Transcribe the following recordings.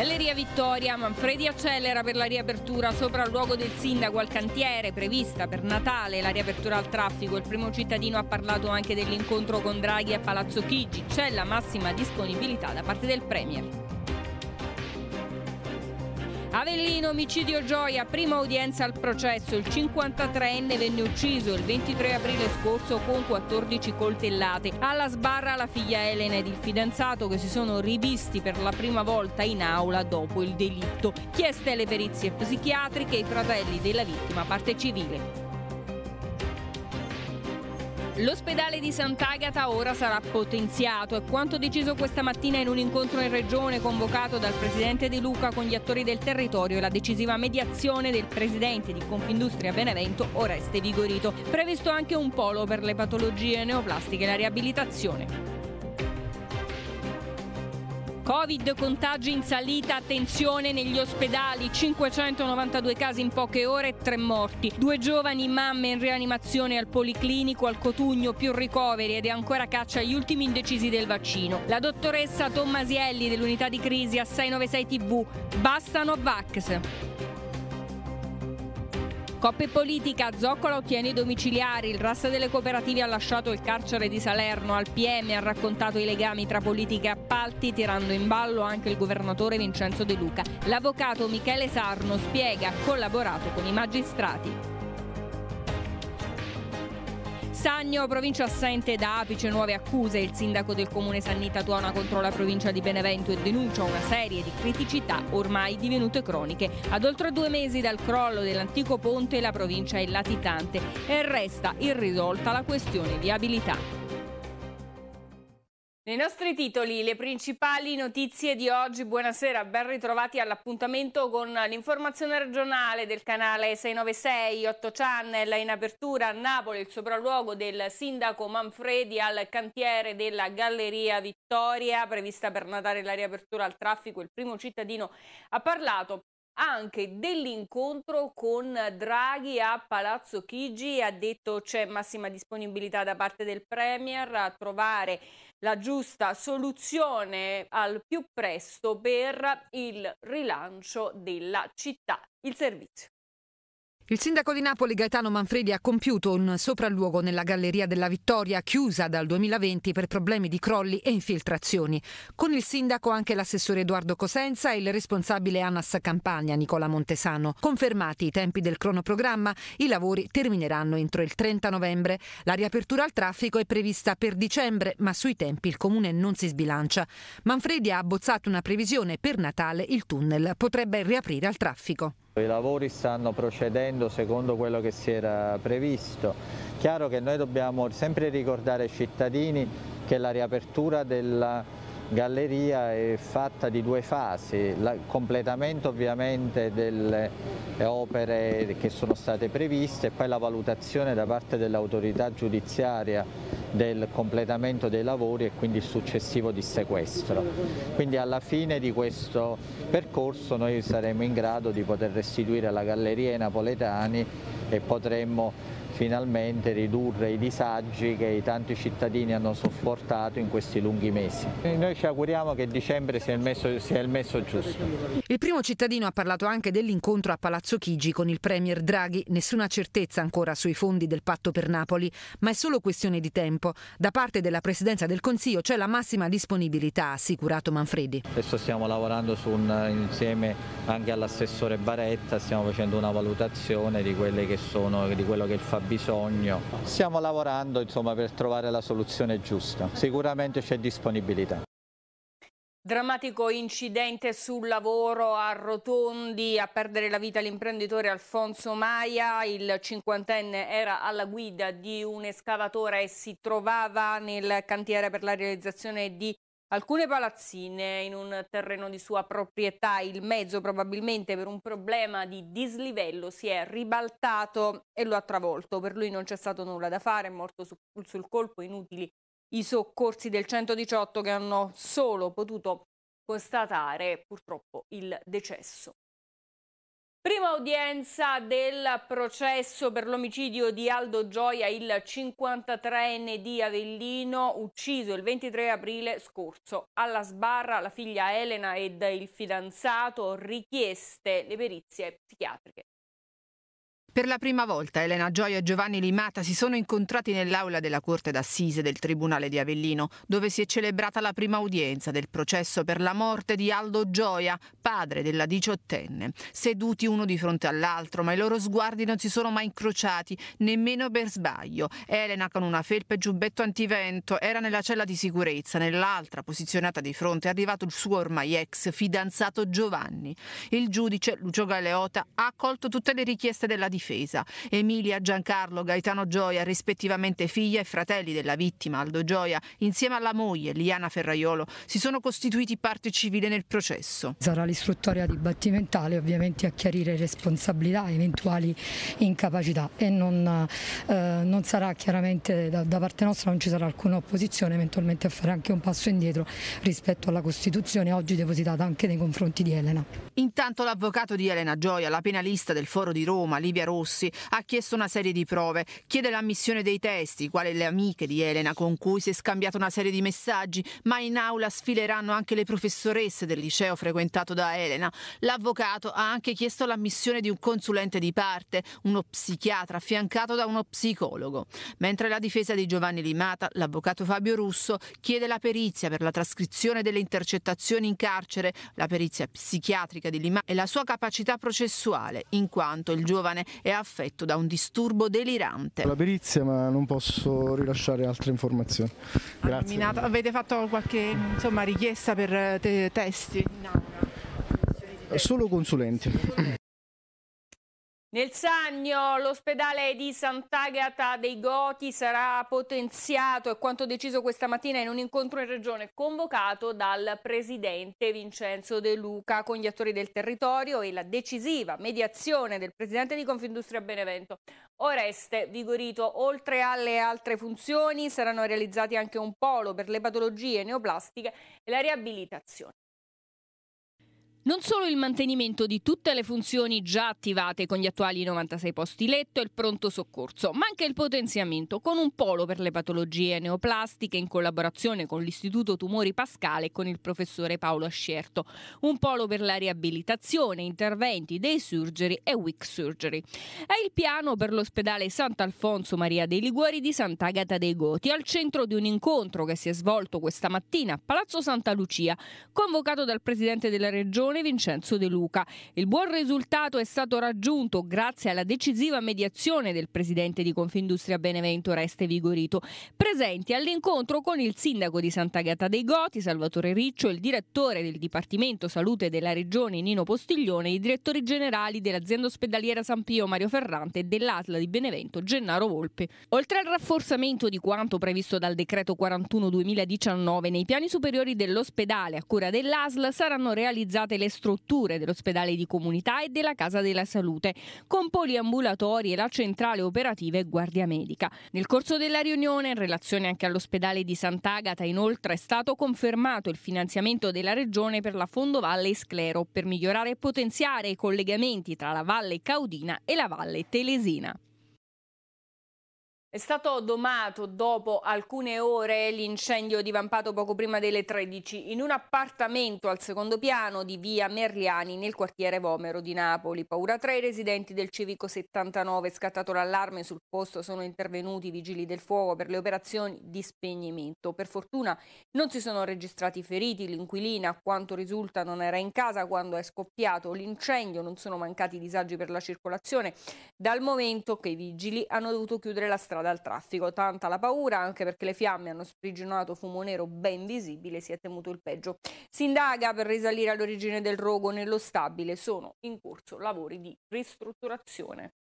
Galleria Vittoria, Manfredi accelera per la riapertura sopra il luogo del sindaco al cantiere prevista per Natale, la riapertura al traffico. Il primo cittadino ha parlato anche dell'incontro con Draghi a Palazzo Chigi. C'è la massima disponibilità da parte del Premier. Avellino, omicidio Gioia, prima udienza al processo. Il 53enne venne ucciso il 23 aprile scorso con 14 coltellate. Alla sbarra la figlia Elena ed il fidanzato che si sono rivisti per la prima volta in aula dopo il delitto. Chieste le perizie psichiatriche, e i fratelli della vittima, parte civile. L'ospedale di Sant'Agata ora sarà potenziato, è quanto deciso questa mattina in un incontro in regione convocato dal presidente De Luca con gli attori del territorio e la decisiva mediazione del presidente di Confindustria Benevento Oreste Vigorito. Previsto anche un polo per le patologie neoplastiche e la riabilitazione. Covid, contagi in salita, attenzione negli ospedali, 592 casi in poche ore e 3 morti. Due giovani mamme in rianimazione al Policlinico, al Cotugno, più ricoveri ed è ancora caccia agli ultimi indecisi del vaccino. La dottoressa Tommasielli dell'unità di crisi a 696 TV, bastano Vax. Coppe politica, Zoccola ottiene i domiciliari, il rasta delle cooperative ha lasciato il carcere di Salerno, al PM ha raccontato i legami tra politica e appalti, tirando in ballo anche il governatore Vincenzo De Luca. L'avvocato Michele Sarno spiega, ha collaborato con i magistrati. Sannio, provincia assente da Apice, nuove accuse. Il sindaco del comune Sannita tuona contro la provincia di Benevento e denuncia una serie di criticità ormai divenute croniche. Ad oltre due mesi dal crollo dell'antico ponte la provincia è latitante e resta irrisolta la questione viabilità. Nei nostri titoli le principali notizie di oggi. Buonasera, ben ritrovati all'appuntamento con l'informazione regionale del canale 696 8 Channel. In apertura a Napoli il sopralluogo del sindaco Manfredi al cantiere della Galleria Vittoria, prevista per Natale la riapertura al traffico. Il primo cittadino ha parlato anche dell'incontro con Draghi a Palazzo Chigi. Ha detto c'è massima disponibilità da parte del Premier a trovare la giusta soluzione al più presto per il rilancio della città. Il servizio. Il sindaco di Napoli Gaetano Manfredi ha compiuto un sopralluogo nella Galleria della Vittoria, chiusa dal 2020 per problemi di crolli e infiltrazioni. Con il sindaco anche l'assessore Edoardo Cosenza e il responsabile ANAS Campagna, Nicola Montesano. Confermati i tempi del cronoprogramma, i lavori termineranno entro il 30 novembre. La riapertura al traffico è prevista per dicembre, ma sui tempi il comune non si sbilancia. Manfredi ha abbozzato una previsione per Natale il tunnel potrebbe riaprire al traffico. I lavori stanno procedendo secondo quello che si era previsto. Chiaro che noi dobbiamo sempre ricordare ai cittadini che la riapertura della galleria è fatta di due fasi, il completamento ovviamente delle opere che sono state previste e poi la valutazione da parte dell'autorità giudiziaria del completamento dei lavori e quindi il successivo dissequestro. Quindi alla fine di questo percorso noi saremo in grado di poter restituire alla galleria ai napoletani e potremmo finalmente ridurre i disagi che i tanti cittadini hanno sopportato in questi lunghi mesi. E noi ci auguriamo che dicembre sia il, messo, sia il messo giusto. Il primo cittadino ha parlato anche dell'incontro a Palazzo Chigi con il Premier Draghi. Nessuna certezza ancora sui fondi del patto per Napoli, ma è solo questione di tempo. Da parte della Presidenza del Consiglio c'è la massima disponibilità, ha assicurato Manfredi. Adesso stiamo lavorando un, insieme anche all'assessore Baretta, stiamo facendo una valutazione di, che sono, di quello che è il fabbisogno bisogno. Stiamo lavorando insomma, per trovare la soluzione giusta, sicuramente c'è disponibilità. Drammatico incidente sul lavoro a Rotondi, a perdere la vita l'imprenditore Alfonso Maia, il cinquantenne era alla guida di un escavatore e si trovava nel cantiere per la realizzazione di alcune palazzine in un terreno di sua proprietà. Il mezzo probabilmente per un problema di dislivello si è ribaltato e lo ha travolto. Per lui non c'è stato nulla da fare, è morto su, sul colpo, inutili i soccorsi del 118 che hanno solo potuto constatare purtroppo il decesso. Prima udienza del processo per l'omicidio di Aldo Gioia, il 53enne di Avellino, ucciso il 23 aprile scorso. Alla sbarra la figlia Elena ed il fidanzato richieste le perizie psichiatriche. Per la prima volta Elena Gioia e Giovanni Limata si sono incontrati nell'aula della Corte d'Assise del Tribunale di Avellino, dove si è celebrata la prima udienza del processo per la morte di Aldo Gioia, padre della diciottenne. Seduti uno di fronte all'altro, ma i loro sguardi non si sono mai incrociati, nemmeno per sbaglio. Elena, con una felpa e giubbetto antivento, era nella cella di sicurezza, nell'altra, posizionata di fronte, è arrivato il suo ormai ex fidanzato Giovanni. Il giudice, Lucio Galeota, ha accolto tutte le richieste della difesa difesa. Emilia, Giancarlo, Gaetano Gioia, rispettivamente figlia e fratelli della vittima, Aldo Gioia, insieme alla moglie, Liana Ferraiolo, si sono costituiti parte civile nel processo. Sarà l'istruttoria dibattimentale ovviamente a chiarire responsabilità, eventuali incapacità e non, eh, non sarà chiaramente da, da, parte nostra non ci sarà alcuna opposizione eventualmente a fare anche un passo indietro rispetto alla Costituzione oggi depositata anche nei confronti di Elena. Intanto l'avvocato di Elena Gioia, la penalista del Foro di Roma, Livia Rossi, ha chiesto una serie di prove, chiede l'ammissione dei testi, quale le amiche di Elena con cui si è scambiato una serie di messaggi, ma in aula sfileranno anche le professoresse del liceo frequentato da Elena. L'avvocato ha anche chiesto l'ammissione di un consulente di parte, uno psichiatra affiancato da uno psicologo. Mentre la difesa di Giovanni Limata, l'avvocato Fabio Russo, chiede la perizia per la trascrizione delle intercettazioni in carcere, la perizia psichiatrica di Limata e la sua capacità processuale, in quanto il giovane è affetto da un disturbo delirante. La perizia, ma non posso rilasciare altre informazioni. Grazie. Nominato, avete fatto qualche insomma, richiesta per eh, te, testi? No. Solo consulenti. Nel Sannio l'ospedale di Sant'Agata dei Goti sarà potenziato, è quanto deciso questa mattina in un incontro in regione convocato dal presidente Vincenzo De Luca con gli attori del territorio e la decisiva mediazione del presidente di Confindustria Benevento. Oreste Vigorito, oltre alle altre funzioni, saranno realizzati anche un polo per le patologie neoplastiche e la riabilitazione. Non solo il mantenimento di tutte le funzioni già attivate con gli attuali 96 posti letto e il pronto soccorso, ma anche il potenziamento con un polo per le patologie neoplastiche in collaborazione con l'Istituto Tumori Pascale e con il professore Paolo Ascierto, un polo per la riabilitazione, interventi, dei surgery e week surgery. È il piano per l'ospedale Sant'Alfonso Maria dei Liguori di Sant'Agata dei Goti, al centro di un incontro che si è svolto questa mattina a Palazzo Santa Lucia, convocato dal presidente della regione Leone Vincenzo De Luca. Il buon risultato è stato raggiunto grazie alla decisiva mediazione del presidente di Confindustria Benevento Reste Vigorito, presenti all'incontro con il sindaco di Sant'Agata dei Goti, Salvatore Riccio, il direttore del Dipartimento Salute della Regione Nino Postiglione, i direttori generali dell'azienda ospedaliera San Pio Mario Ferrante e dell'Atla di Benevento Gennaro Volpe. Oltre al rafforzamento di quanto previsto dal decreto 41 2019 nei piani superiori dell'ospedale a cura dell'ASL saranno realizzate le strutture dell'ospedale di comunità e della Casa della Salute, con poliambulatori e la centrale operativa e guardia medica. Nel corso della riunione, in relazione anche all'ospedale di Sant'Agata, inoltre è stato confermato il finanziamento della Regione per la Fondovalle e Sclero per migliorare e potenziare i collegamenti tra la Valle Caudina e la Valle Telesina. È stato domato dopo alcune ore l'incendio divampato poco prima delle 13 in un appartamento al secondo piano di via Merliani nel quartiere Vomero di Napoli. Paura tra i residenti del civico 79, scattato l'allarme sul posto, sono intervenuti i vigili del fuoco per le operazioni di spegnimento. Per fortuna non si sono registrati feriti, l'inquilina a quanto risulta non era in casa quando è scoppiato l'incendio, non sono mancati disagi per la circolazione dal momento che i vigili hanno dovuto chiudere la strada libero dal traffico. Tanta la paura, anche perché le fiamme hanno sprigionato fumo nero ben visibile, si è temuto il peggio. Si indaga per risalire all'origine del rogo nello stabile, sono in corso lavori di ristrutturazione.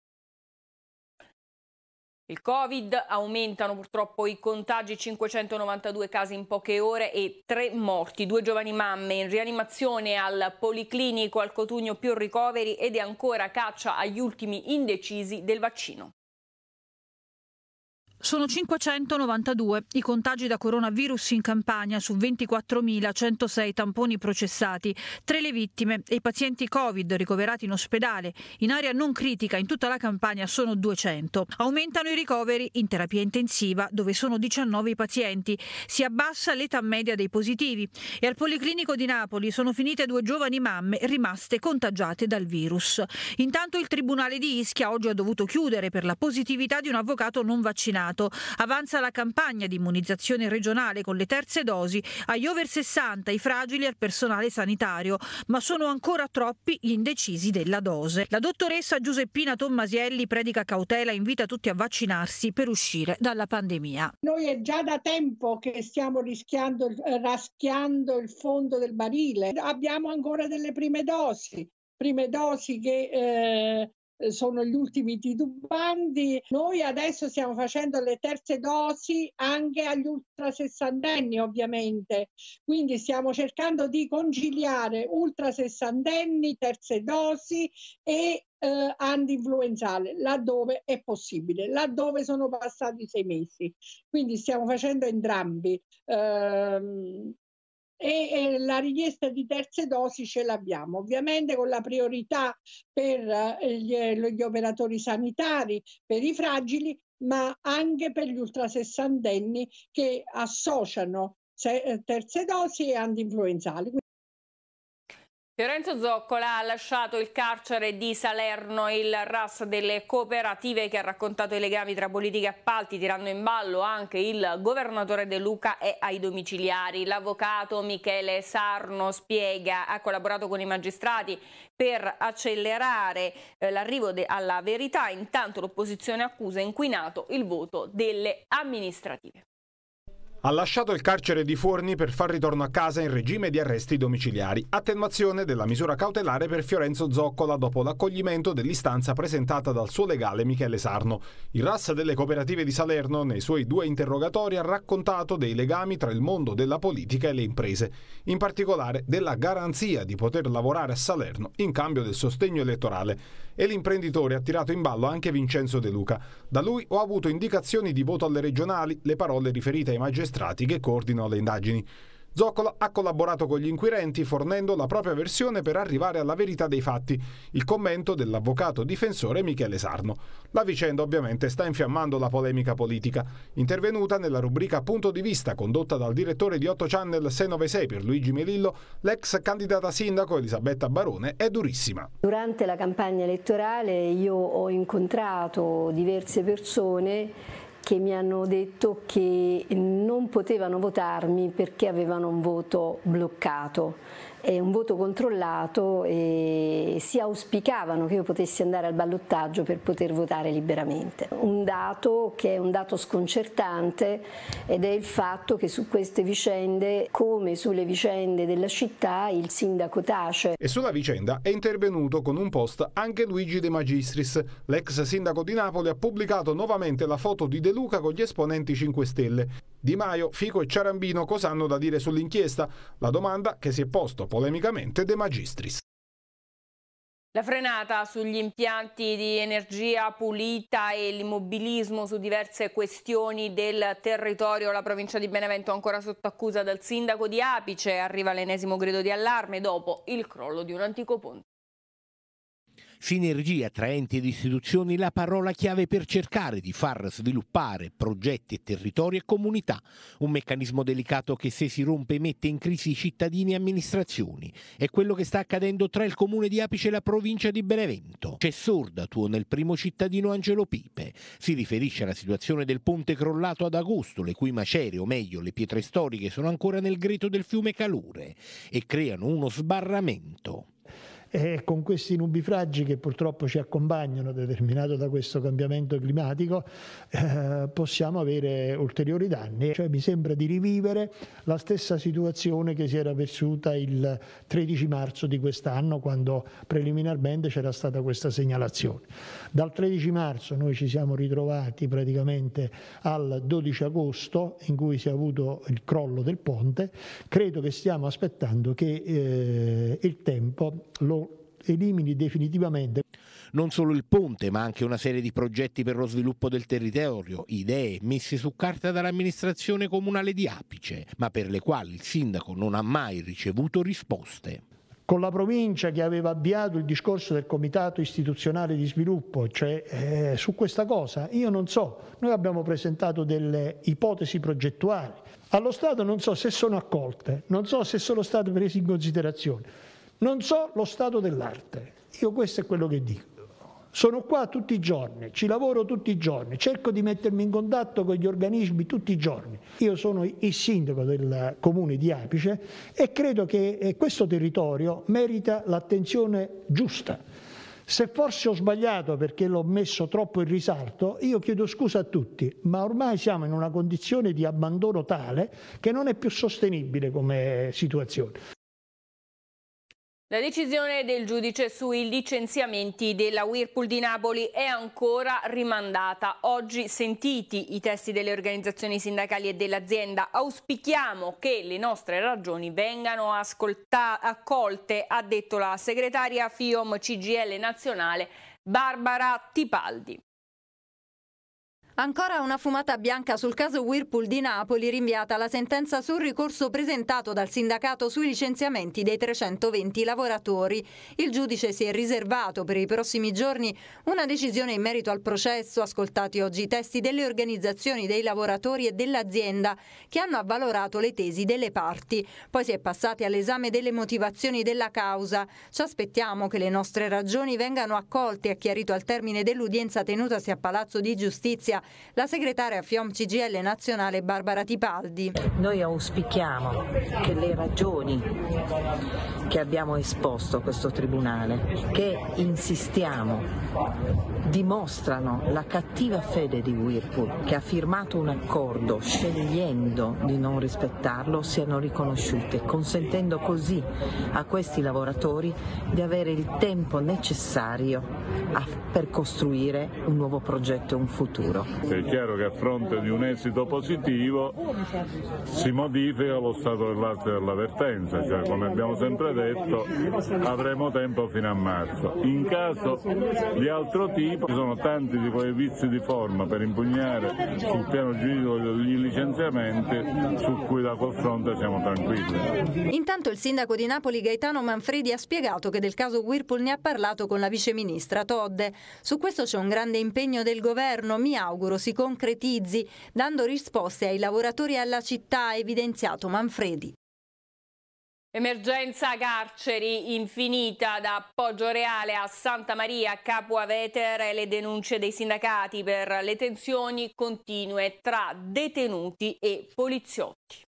Il Covid, aumentano purtroppo i contagi, 592 casi in poche ore e 3 morti, due giovani mamme in rianimazione al Policlinico al Cotugno più ricoveri ed è ancora caccia agli ultimi indecisi del vaccino. Sono 592 i contagi da coronavirus in Campania su 24.106 tamponi processati, tre le vittime e i pazienti Covid ricoverati in ospedale. In area non critica in tutta la Campania sono 200. Aumentano i ricoveri in terapia intensiva dove sono 19 i pazienti. Si abbassa l'età media dei positivi e al Policlinico di Napoli sono finite due giovani mamme rimaste contagiate dal virus. Intanto il Tribunale di Ischia oggi ha dovuto chiudere per la positività di un avvocato non vaccinato vaccinato. Avanza la campagna di immunizzazione regionale con le terze dosi agli over 60, i fragili e al personale sanitario, ma sono ancora troppi gli indecisi della dose. La dottoressa Giuseppina Tommasielli predica cautela e invita tutti a vaccinarsi per uscire dalla pandemia. Noi è già da tempo che stiamo rischiando, eh, raschiando il fondo del barile. Abbiamo ancora delle prime dosi, prime dosi che eh, eh, sono gli ultimi titubanti. Noi adesso stiamo facendo le terze dosi anche agli ultra sessantenni, ovviamente. Quindi stiamo cercando di conciliare ultra sessantenni, terze dosi e eh, anti-influenzale laddove è possibile, laddove sono passati sei mesi. Quindi stiamo facendo entrambi. Eh, e, e la richiesta di terze dosi ce l'abbiamo, ovviamente con la priorità per eh, gli, eh, gli operatori sanitari, per i fragili, ma anche per gli ultrasessantenni che associano eh, terze dosi e antinfluenzali. Fiorenzo Zoccola ha lasciato il carcere di Salerno, il RAS delle cooperative che ha raccontato i legami tra politica e appalti, tirando in ballo anche il governatore De Luca e ai domiciliari. L'avvocato Michele Sarno spiega, ha collaborato con i magistrati per accelerare eh, l'arrivo alla verità, intanto l'opposizione accusa inquinato il voto delle amministrative. Ha lasciato il carcere di Forni per far ritorno a casa in regime di arresti domiciliari. Attenuazione della misura cautelare per Fiorenzo Zoccola dopo l'accoglimento dell'istanza presentata dal suo legale Michele Sarno. Il RAS delle cooperative di Salerno, nei suoi due interrogatori, ha raccontato dei legami tra il mondo della politica e le imprese, in particolare della garanzia di poter lavorare a Salerno in cambio del sostegno elettorale. E l'imprenditore ha tirato in ballo anche Vincenzo De Luca. Da lui ho avuto indicazioni di voto alle regionali, le parole riferite ai magistrati magistrati che coordinano le indagini. Zoccola ha collaborato con gli inquirenti fornendo la propria versione per arrivare alla verità dei fatti, il commento dell'avvocato difensore Michele Sarno. La vicenda ovviamente sta infiammando la polemica politica, intervenuta nella rubrica Punto di vista condotta dal direttore di 8 Channel 696 per Luigi Melillo, l'ex candidata sindaco Elisabetta Barone è durissima. Durante la campagna elettorale io ho incontrato diverse persone che mi hanno detto che non potevano votarmi perché avevano un voto bloccato è un voto controllato e si auspicavano che io potessi andare al ballottaggio per poter votare liberamente. Un dato che è un dato sconcertante ed è il fatto che su queste vicende, come sulle vicende della città, il sindaco tace. E sulla vicenda è intervenuto con un post anche Luigi De Magistris. L'ex sindaco di Napoli ha pubblicato nuovamente la foto di De Luca con gli esponenti 5 Stelle. Di Maio, Fico e Ciarambino cosa hanno da dire sull'inchiesta? La domanda che si è posto polemicamente De Magistris. La frenata sugli impianti di energia pulita e l'immobilismo su diverse questioni del territorio. La provincia di Benevento ancora sotto accusa dal sindaco di Apice. Arriva l'ennesimo grido di allarme dopo il crollo di un antico ponte. Sinergia tra enti ed istituzioni la parola chiave per cercare di far sviluppare progetti e territori e comunità, un meccanismo delicato che se si rompe mette in crisi cittadini e amministrazioni. È quello che sta accadendo tra il comune di Apice e la provincia di Benevento. C'è sorda tuo nel primo cittadino Angelo Pipe. Si riferisce alla situazione del ponte crollato ad agosto, le cui macerie, o meglio le pietre storiche, sono ancora nel greto del fiume Calure e creano uno sbarramento e eh, con questi nubifragi che purtroppo ci accompagnano, determinato da questo cambiamento climatico, eh, possiamo avere ulteriori danni. Cioè, mi sembra di rivivere la stessa situazione che si era vissuta il 13 marzo di quest'anno, quando preliminarmente c'era stata questa segnalazione. Dal 13 marzo noi ci siamo ritrovati praticamente al 12 agosto, in cui si è avuto il crollo del ponte. Credo che stiamo aspettando che eh, il tempo lo elimini definitivamente. Non solo il ponte, ma anche una serie di progetti per lo sviluppo del territorio, idee messe su carta dall'amministrazione comunale di Apice, ma per le quali il sindaco non ha mai ricevuto risposte con la provincia che aveva avviato il discorso del comitato istituzionale di sviluppo, cioè eh, su questa cosa io non so, noi abbiamo presentato delle ipotesi progettuali, allo Stato non so se sono accolte, non so se sono state prese in considerazione. Non so lo stato dell'arte, io questo è quello che dico. Sono qua tutti i giorni, ci lavoro tutti i giorni, cerco di mettermi in contatto con gli organismi tutti i giorni. Io sono il sindaco del comune di Apice e credo che eh, questo territorio merita l'attenzione giusta. Se forse ho sbagliato perché l'ho messo troppo in risalto, io chiedo scusa a tutti, ma ormai siamo in una condizione di abbandono tale che non è più sostenibile come situazione. La decisione del giudice sui licenziamenti della Whirlpool di Napoli è ancora rimandata. Oggi sentiti i testi delle organizzazioni sindacali e dell'azienda, auspichiamo che le nostre ragioni vengano accolte, ha detto la segretaria FIOM CGL nazionale Barbara Tipaldi. Ancora una fumata bianca sul caso Whirlpool di Napoli rinviata alla sentenza sul ricorso presentato dal sindacato sui licenziamenti dei 320 lavoratori. Il giudice si è riservato per i prossimi giorni una decisione in merito al processo, ascoltati oggi i testi delle organizzazioni dei lavoratori e dell'azienda che hanno avvalorato le tesi delle parti. Poi si è passati all'esame delle motivazioni della causa. Ci aspettiamo che le nostre ragioni vengano accolte, ha chiarito al termine dell'udienza tenutasi a Palazzo di Giustizia la segretaria FIOM CGL nazionale Barbara Tipaldi. Noi auspichiamo che le ragioni che abbiamo esposto a questo Tribunale, che insistiamo, dimostrano la cattiva fede di Whirlpool che ha firmato un accordo scegliendo di non rispettarlo siano riconosciute, consentendo così a questi lavoratori di avere il tempo necessario a, per costruire un nuovo progetto e un futuro. È chiaro che a fronte di un esito positivo si modifica lo stato dell'arte dell'avvertenza, cioè come abbiamo sempre detto avremo tempo fino a marzo. In caso di altro tipo ci sono tanti di quei vizi di forma per impugnare sul piano giuridico gli licenziamenti su cui da quel fronte siamo tranquilli. Intanto il sindaco di Napoli Gaetano Manfredi ha spiegato che del caso Whirlpool ne ha parlato con la viceministra Todde. Su questo c'è un grande impegno del governo, mi auguro auguro si concretizzi, dando risposte ai lavoratori e alla città, ha evidenziato Manfredi. Emergenza carceri infinita da Poggio Reale a Santa Maria, Capo Aveter e le denunce dei sindacati per le tensioni continue tra detenuti e poliziotti.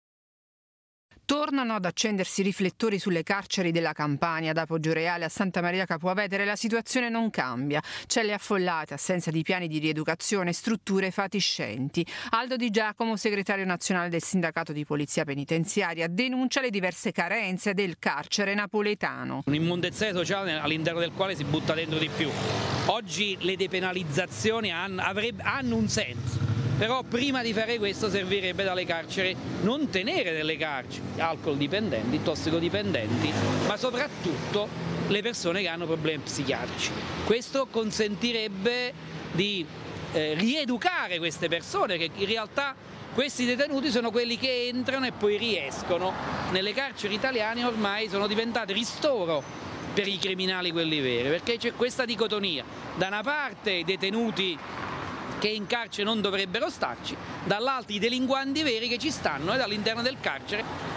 Tornano ad accendersi i riflettori sulle carceri della Campania, da Poggioreale a Santa Maria Capuavetere la situazione non cambia. Celle affollate, assenza di piani di rieducazione, strutture fatiscenti. Aldo Di Giacomo, segretario nazionale del sindacato di polizia penitenziaria, denuncia le diverse carenze del carcere napoletano. Un'immondezia sociale all'interno del quale si butta dentro di più. Oggi le depenalizzazioni hanno, avrebbe, hanno un senso però prima di fare questo servirebbe dalle carceri non tenere nelle carceri alcol dipendenti, tossicodipendenti, ma soprattutto le persone che hanno problemi psichiatrici. Questo consentirebbe di eh, rieducare queste persone che in realtà questi detenuti sono quelli che entrano e poi riescono. Nelle carceri italiane ormai sono diventate ristoro per i criminali quelli veri, perché c'è questa dicotomia. Da una parte i detenuti che in carcere non dovrebbero starci, dall'altro i delinquanti veri che ci stanno e dall'interno del carcere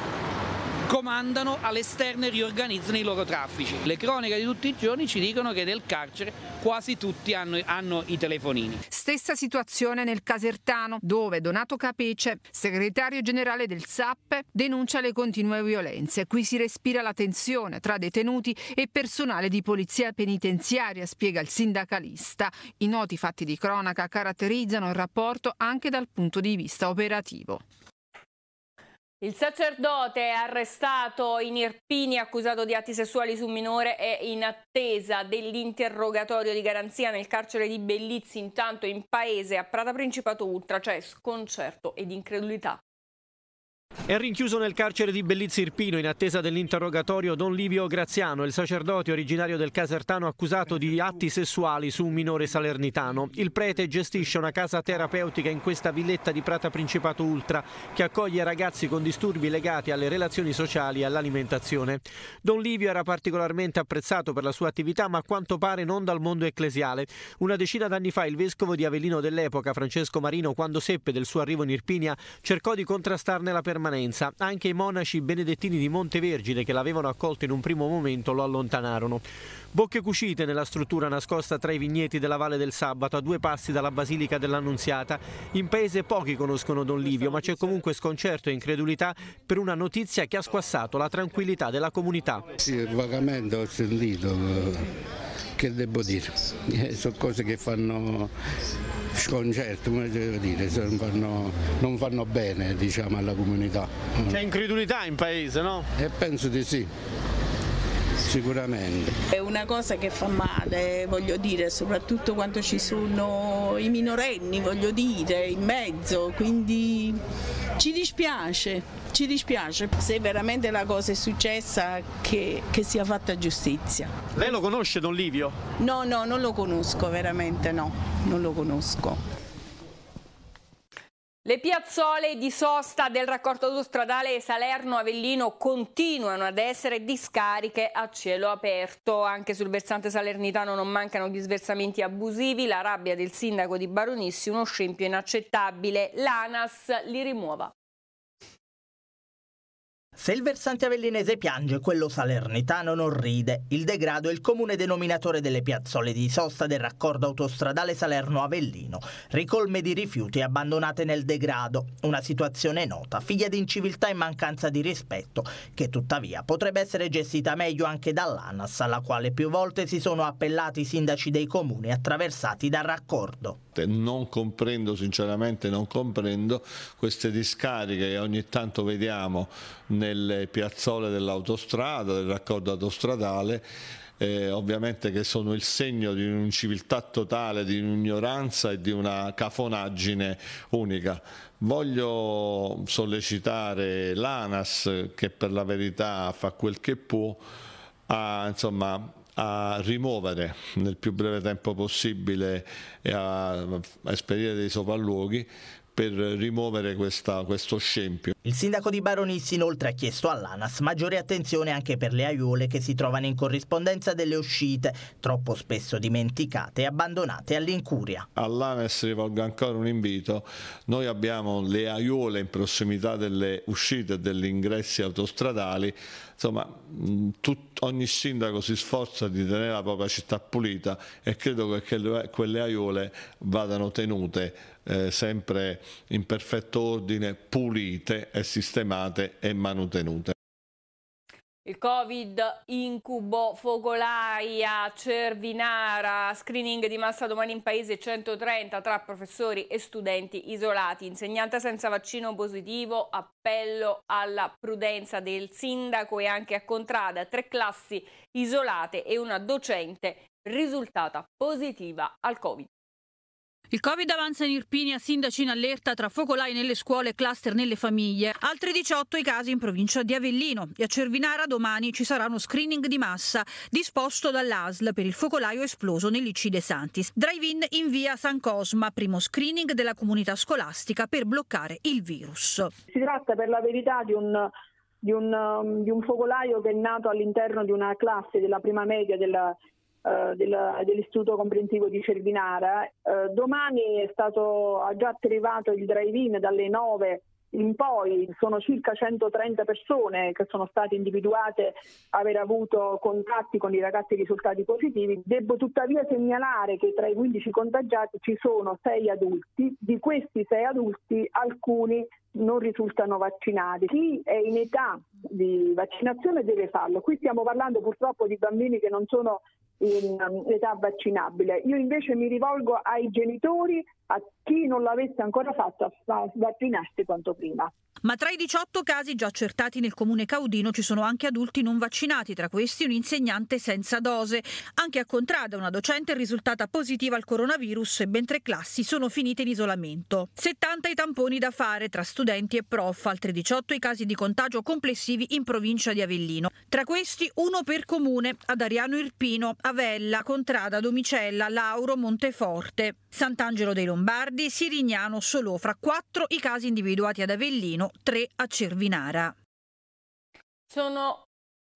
comandano all'esterno e riorganizzano i loro traffici. Le cronache di tutti i giorni ci dicono che nel carcere quasi tutti hanno, hanno i telefonini. Stessa situazione nel Casertano, dove Donato Capice, segretario generale del SAP, denuncia le continue violenze. Qui si respira la tensione tra detenuti e personale di polizia penitenziaria, spiega il sindacalista. I noti fatti di cronaca caratterizzano il rapporto anche dal punto di vista operativo. Il sacerdote arrestato in Irpini accusato di atti sessuali su minore e in attesa dell'interrogatorio di garanzia nel carcere di Bellizzi, intanto in paese a Prata Principato Ultra c'è cioè sconcerto ed incredulità. È rinchiuso nel carcere di Bellizzi Irpino in attesa dell'interrogatorio Don Livio Graziano, il sacerdote originario del Casertano accusato di atti sessuali su un minore salernitano. Il prete gestisce una casa terapeutica in questa villetta di Prata Principato Ultra che accoglie ragazzi con disturbi legati alle relazioni sociali e all'alimentazione. Don Livio era particolarmente apprezzato per la sua attività ma a quanto pare non dal mondo ecclesiale. Una decina d'anni fa il vescovo di Avellino dell'epoca, Francesco Marino, quando seppe del suo arrivo in Irpinia, cercò di contrastarne la permanenza permanenza. Anche i monaci benedettini di Montevergine che l'avevano accolto in un primo momento lo allontanarono. Bocche cucite nella struttura nascosta tra i vigneti della Valle del Sabato, a due passi dalla Basilica dell'Annunziata. In paese pochi conoscono Don Livio, ma c'è comunque sconcerto e incredulità per una notizia che ha squassato la tranquillità della comunità. Sì, vagamente ho sentito, eh, che devo dire? Eh, sono cose che fanno sconcerto, come devo dire, non vanno, non vanno bene diciamo, alla comunità. C'è incredulità in paese, no? E eh, penso di sì sicuramente. È una cosa che fa male, voglio dire, soprattutto quando ci sono i minorenni, voglio dire, in mezzo, quindi ci dispiace, ci dispiace. Se veramente la cosa è successa, che, che sia fatta giustizia. Lei lo conosce Don Livio? No, no, non lo conosco, veramente no, non lo conosco. Le piazzole di sosta del raccordo autostradale Salerno-Avellino continuano ad essere discariche a cielo aperto. Anche sul versante salernitano non mancano gli sversamenti abusivi. La rabbia del sindaco di Baronissi, uno scempio inaccettabile. L'ANAS li rimuova. Se il versante avellinese piange, quello salernitano non ride. Il degrado è il comune denominatore delle piazzole di sosta del raccordo autostradale Salerno-Avellino, ricolme di rifiuti abbandonate nel degrado, una situazione nota, figlia di inciviltà e mancanza di rispetto, che tuttavia potrebbe essere gestita meglio anche dall'ANAS, alla quale più volte si sono appellati i sindaci dei comuni attraversati dal raccordo. Non comprendo, sinceramente non comprendo, queste discariche che ogni tanto vediamo nelle piazzole dell'autostrada, del raccordo autostradale, eh, ovviamente che sono il segno di un'inciviltà totale, di un'ignoranza e di una cafonaggine unica. Voglio sollecitare l'ANAS, che per la verità fa quel che può, a, insomma, a rimuovere nel più breve tempo possibile e a, a esperire dei sopralluoghi per rimuovere questa, questo scempio. Il sindaco di Baronissi inoltre ha chiesto all'ANAS maggiore attenzione anche per le aiuole che si trovano in corrispondenza delle uscite, troppo spesso dimenticate e abbandonate all'incuria. All'ANAS rivolgo ancora un invito, noi abbiamo le aiuole in prossimità delle uscite e degli ingressi autostradali, insomma tut, ogni sindaco si sforza di tenere la propria città pulita e credo che quelle aiuole vadano tenute eh, sempre in perfetto ordine, pulite e sistemate e manutenute. Il Covid, incubo, Focolaia, cervinara, screening di massa domani in paese 130 tra professori e studenti isolati, insegnante senza vaccino positivo, appello alla prudenza del sindaco e anche a Contrada, tre classi isolate e una docente risultata positiva al Covid. Il Covid avanza in Irpinia, sindaci in allerta tra focolai nelle scuole e cluster nelle famiglie. Altri 18 i casi in provincia di Avellino e a Cervinara domani ci sarà uno screening di massa disposto dall'ASL per il focolaio esploso nell'IC De Santis. Drive-in in via San Cosma, primo screening della comunità scolastica per bloccare il virus. Si tratta per la verità di un di un, um, di un, focolaio che è nato all'interno di una classe della prima media della, eh, del, dell'Istituto Comprensivo di Cervinara. Eh, domani è stato ha già attivato il drive-in dalle 9 in poi sono circa 130 persone che sono state individuate aver avuto contatti con i ragazzi risultati positivi. Devo tuttavia segnalare che tra i 15 contagiati ci sono 6 adulti, di questi 6 adulti alcuni non risultano vaccinati. Chi è in età di vaccinazione deve farlo. Qui stiamo parlando purtroppo di bambini che non sono in um, età vaccinabile. Io invece mi rivolgo ai genitori, a chi non l'avesse ancora fatto, a vaccinarsi quanto prima. Ma tra i 18 casi già accertati nel comune Caudino ci sono anche adulti non vaccinati, tra questi un insegnante senza dose. Anche a Contrada una docente è risultata positiva al coronavirus e ben tre classi sono finite in isolamento. 70 i tamponi da fare tra studenti e prof, altri 18 i casi di contagio complessivi in provincia di Avellino. Tra questi uno per comune, ad Ariano Irpino, Avella, Contrada, Domicella, Lauro, Monteforte, Sant'Angelo dei Lombardi, Sirignano, solo fra Quattro i casi individuati ad Avellino, tre a Cervinara. Sono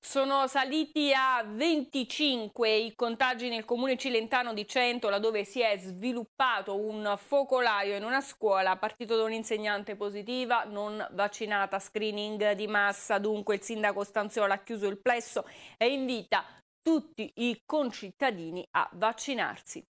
sono saliti a 25 i contagi nel comune cilentano di Centola dove si è sviluppato un focolaio in una scuola partito da un'insegnante positiva non vaccinata, screening di massa, dunque il sindaco Stanziola ha chiuso il plesso e invita tutti i concittadini a vaccinarsi.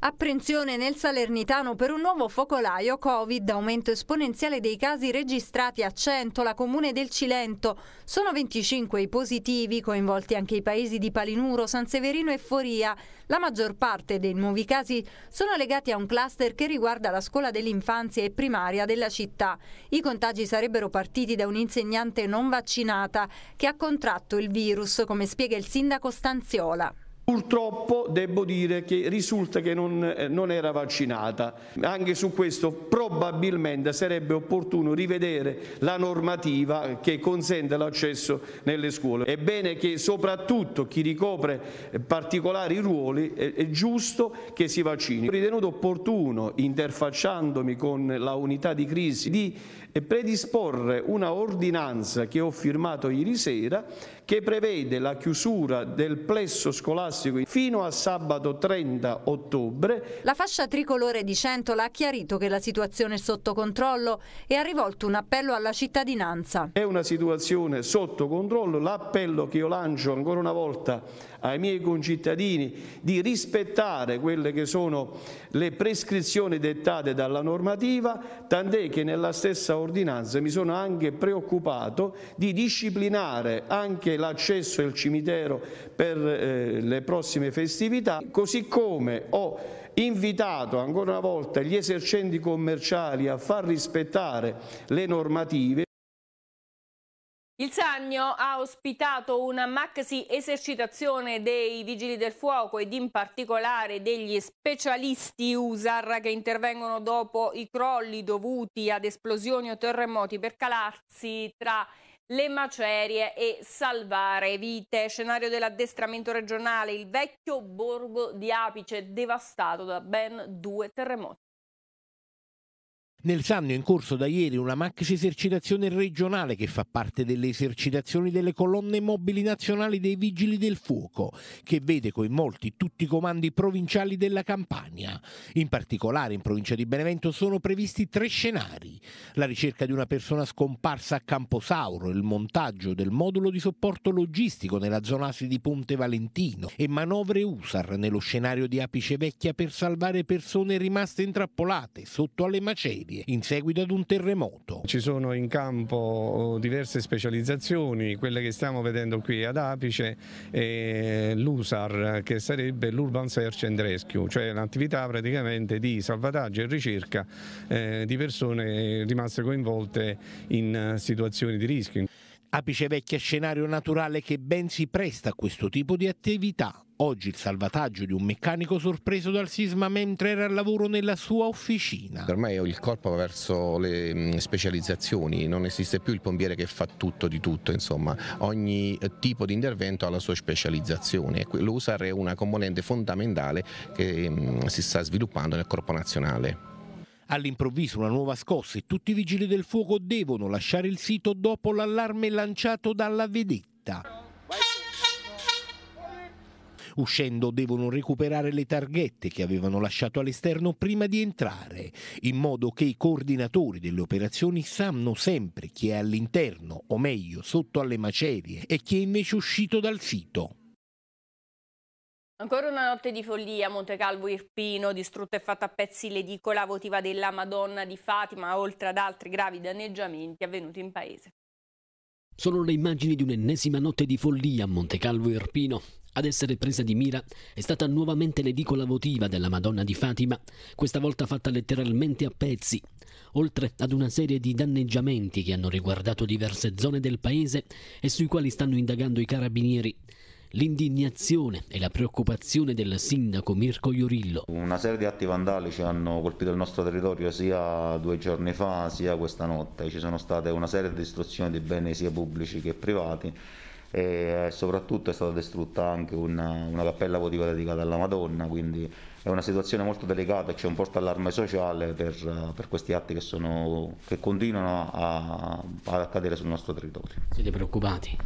Apprensione nel Salernitano per un nuovo focolaio Covid, aumento esponenziale dei casi registrati a Cento, la comune del Cilento. Sono 25 i positivi, coinvolti anche i paesi di Palinuro, San Severino e Foria. La maggior parte dei nuovi casi sono legati a un cluster che riguarda la scuola dell'infanzia e primaria della città. I contagi sarebbero partiti da un'insegnante non vaccinata che ha contratto il virus, come spiega il sindaco Stanziola. Purtroppo devo dire che risulta che non, eh, non, era vaccinata. Anche su questo probabilmente sarebbe opportuno rivedere la normativa che consente l'accesso nelle scuole. È bene che soprattutto chi ricopre eh, particolari ruoli è, è giusto che si vaccini. Ho ritenuto opportuno, interfacciandomi con la unità di crisi, di e predisporre una ordinanza che ho firmato ieri sera che prevede la chiusura del plesso scolastico fino a sabato 30 ottobre. La fascia tricolore di Centola ha chiarito che la situazione è sotto controllo e ha rivolto un appello alla cittadinanza. È una situazione sotto controllo, l'appello che io lancio ancora una volta ai miei concittadini di rispettare quelle che sono le prescrizioni dettate dalla normativa, tant'è che nella stessa ordinanza mi sono anche preoccupato di disciplinare anche l'accesso al cimitero per eh, le prossime festività, così come ho invitato ancora una volta gli esercenti commerciali a far rispettare le normative il Sannio ha ospitato una maxi esercitazione dei vigili del fuoco ed in particolare degli specialisti USAR che intervengono dopo i crolli dovuti ad esplosioni o terremoti per calarsi tra le macerie e salvare vite. Scenario dell'addestramento regionale, il vecchio borgo di Apice devastato da ben due terremoti. Nel Sannio è in corso da ieri una maxi esercitazione regionale che fa parte delle esercitazioni delle colonne mobili nazionali dei Vigili del Fuoco, che vede coinvolti tutti i comandi provinciali della Campania. In particolare in provincia di Benevento sono previsti tre scenari: la ricerca di una persona scomparsa a Camposauro, il montaggio del modulo di supporto logistico nella zona ASI di Ponte Valentino e manovre USAR nello scenario di Apice Vecchia per salvare persone rimaste intrappolate sotto alle macerie tragedie in seguito ad un terremoto. Ci sono in campo oh, diverse specializzazioni, quelle che stiamo vedendo qui ad Apice e l'USAR che sarebbe l'Urban Search and Rescue, cioè l'attività praticamente di salvataggio e ricerca eh, di persone rimaste coinvolte in eh, situazioni di rischio. Apice Vecchia scenario naturale che ben si presta a questo tipo di attività. Oggi il salvataggio di un meccanico sorpreso dal sisma mentre era al lavoro nella sua officina. Ormai il corpo va verso le mm, specializzazioni, non esiste più il pompiere che fa tutto di tutto, insomma, ogni eh, tipo di intervento ha la sua specializzazione. L'USAR è una componente fondamentale che mm, si sta sviluppando nel corpo nazionale. All'improvviso una nuova scossa e tutti i vigili del fuoco devono lasciare il sito dopo l'allarme lanciato dalla vedetta. Uscendo devono recuperare le targhette che avevano lasciato all'esterno prima di entrare, in modo che i coordinatori delle operazioni sanno sempre chi è all'interno, o meglio, sotto alle macerie, e chi è invece uscito dal sito. Ancora una notte di follia, Monte Calvo Irpino, distrutta e fatta a pezzi l'edicola votiva della Madonna di Fatima, oltre ad altri gravi danneggiamenti avvenuti in paese. Sono le immagini di un'ennesima notte di follia a Monte Calvo Irpino. Ad essere presa di mira è stata nuovamente l'edicola votiva della Madonna di Fatima, questa volta fatta letteralmente a pezzi. Oltre ad una serie di danneggiamenti che hanno riguardato diverse zone del paese e sui quali stanno indagando i carabinieri, l'indignazione e la preoccupazione del sindaco Mirko Iorillo. Una serie di atti vandalici hanno colpito il nostro territorio sia due giorni fa sia questa notte, ci sono state una serie di distruzioni di beni sia pubblici che privati e eh, soprattutto è stata distrutta anche una, una cappella votiva dedicata alla Madonna, quindi è una situazione molto delicata e c'è un forte allarme sociale per, per questi atti che, sono, che continuano a, ad accadere sul nostro territorio. Siete preoccupati?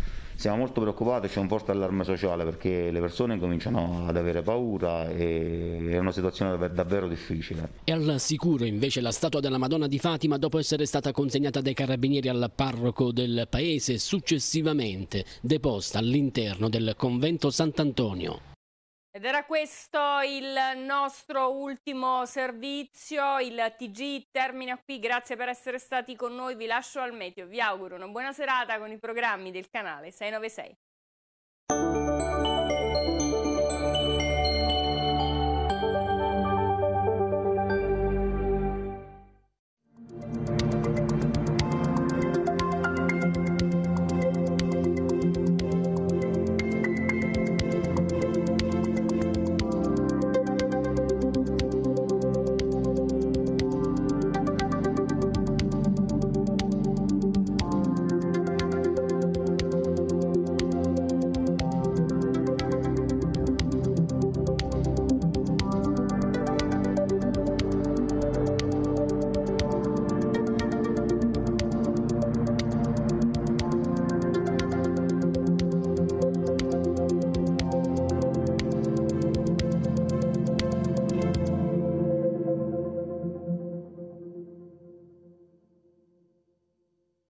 siamo molto preoccupati, c'è un forte allarme sociale perché le persone cominciano ad avere paura e è una situazione davvero difficile. È al sicuro invece la statua della Madonna di Fatima dopo essere stata consegnata dai carabinieri al parroco del paese successivamente deposta all'interno del convento Sant'Antonio. Ed era questo il nostro ultimo servizio, il TG termina qui, grazie per essere stati con noi, vi lascio al meteo, vi auguro una buona serata con i programmi del canale 696.